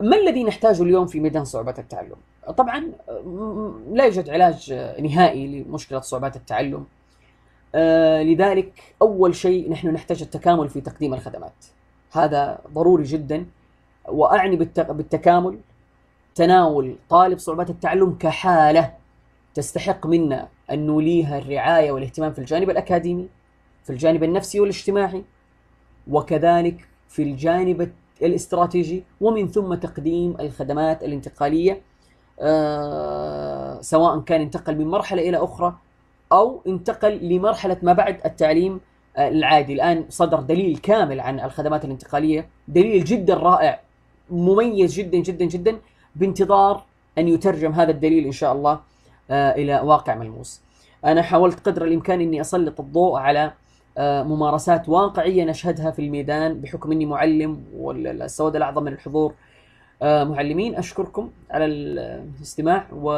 ما الذي نحتاجه اليوم في ميدان صعوبات التعلم؟ طبعا لا يوجد علاج نهائي لمشكلة صعوبات التعلم آه، لذلك أول شيء نحن نحتاج التكامل في تقديم الخدمات هذا ضروري جدا وأعني بالتكامل تناول طالب صعوبات التعلم كحالة تستحق منا أن نوليها الرعاية والاهتمام في الجانب الأكاديمي في الجانب النفسي والاجتماعي وكذلك في الجانب الاستراتيجي ومن ثم تقديم الخدمات الانتقالية آه، سواء كان انتقل من مرحلة إلى أخرى أو انتقل لمرحلة ما بعد التعليم آه، العادي الآن صدر دليل كامل عن الخدمات الانتقالية دليل جدا رائع مميز جدا جدا جدا بانتظار أن يترجم هذا الدليل إن شاء الله آه، إلى واقع ملموس أنا حاولت قدر الإمكان أني أسلط الضوء على آه، ممارسات واقعيه نشهدها في الميدان بحكم اني معلم والسواد الاعظم من الحضور آه، معلمين اشكركم على الاستماع و